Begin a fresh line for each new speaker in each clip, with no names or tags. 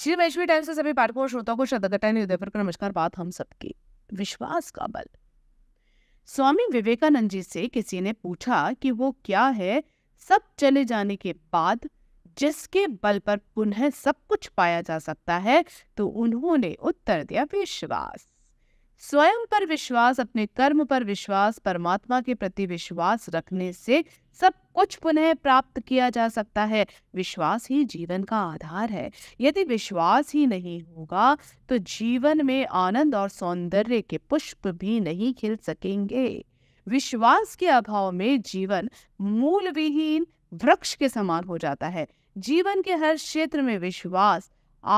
Shri वैश्वी times से सभी पाठकों और श्रोताओं को श्रद्धा ने उदयपुर का नमस्कार बात हम सबकी विश्वास का बल स्वामी विवेकानंद जी से किसी ने पूछा कि वो क्या है सब चले जाने के बाद जिसके बल पर पुनः सब कुछ पाया जा सकता है तो उन्होंने उत्तर दिया विश्वास स्वयं पर विश्वास अपने कर्म पर विश्वास परमात्मा के प्रति विश्वास रखने से सब कुछ पुनः प्राप्त किया जा सकता है विश्वास ही जीवन का आधार है यदि विश्वास ही नहीं होगा तो जीवन में आनंद और सौंदर्य के पुष्प भी नहीं खिल सकेंगे विश्वास के अभाव में जीवन मूल विहीन वृक्ष के समान हो जाता है जीवन के हर क्षेत्र में विश्वास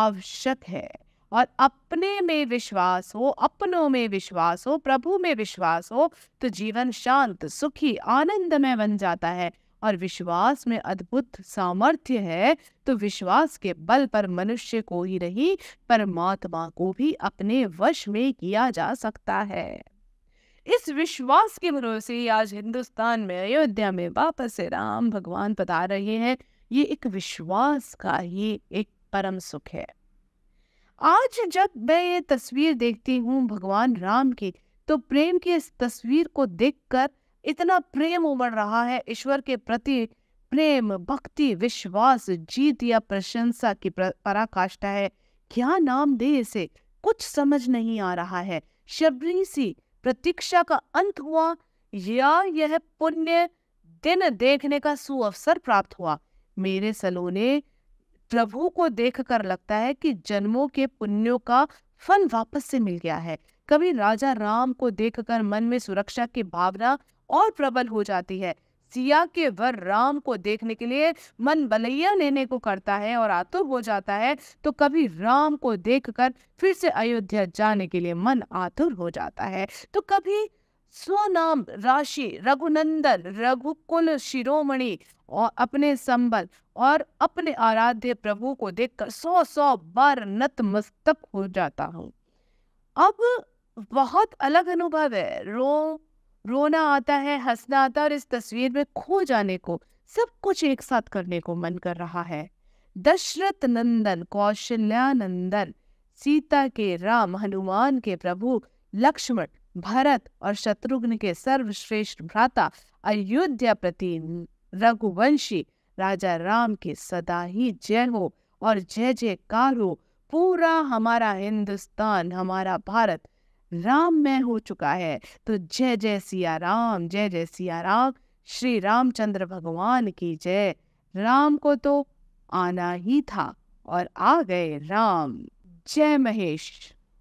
आवश्यक है और अपने में विश्वास हो अपनों में विश्वास हो प्रभु में विश्वास हो तो जीवन शांत सुखी आनंदमय बन जाता है और विश्वास में अद्भुत सामर्थ्य है तो विश्वास के बल पर मनुष्य को ही नहीं परमात्मा को भी अपने वश में किया जा सकता है इस विश्वास के भरोसे आज हिंदुस्तान में अयोध्या में वापस से राम भगवान बता रहे हैं ये एक विश्वास का ही एक परम सुख है आज जब मैं ये तस्वीर देखती हूँ भगवान राम की तो प्रेम की इस तस्वीर को देखकर इतना प्रेम उमड़ रहा है ईश्वर के प्रति प्रेम भक्ति विश्वास जीत या प्रशंसा की पराकाष्ठा है क्या नाम दे इसे कुछ समझ नहीं आ रहा है शबरी सी प्रतीक्षा का अंत हुआ या यह पुण्य दिन देखने का सुअवसर प्राप्त हुआ मेरे सलोने प्रभु को देखकर लगता है कि जन्मों के पुण्यों का फल वापस से मिल गया है कभी राजा राम को देखकर मन में सुरक्षा की भावना और प्रबल हो जाती है सिया के वर राम को देखने के लिए मन बलैया लेने को करता है और आतुर हो जाता है तो कभी राम को देखकर फिर से अयोध्या जाने के लिए मन आतुर हो जाता है तो कभी स्वनाम राशि रघुनंदन रघुकुल शिरोमणि और अपने संबल और अपने आराध्य प्रभु को देखकर सौ सौ बार नतमस्तक हो जाता हूँ अब बहुत अलग अनुभव है रो रोना आता है हंसना आता है और इस तस्वीर में खो जाने को सब कुछ एक साथ करने को मन कर रहा है दशरथ नंदन कौशल्यानंदन सीता के राम हनुमान के प्रभु लक्ष्मण भरत और शत्रुघ्न के सर्वश्रेष्ठ भ्राता अयोध्या प्रति रघुवंशी राजा राम के सदा ही जय हो और जय जयकार हो पूरा हमारा हिंदुस्तान हमारा भारत राम में हो चुका है तो जय जय सिया राम जय जय सिया राम श्री रामचंद्र भगवान की जय राम को तो आना ही था और आ गए राम जय महेश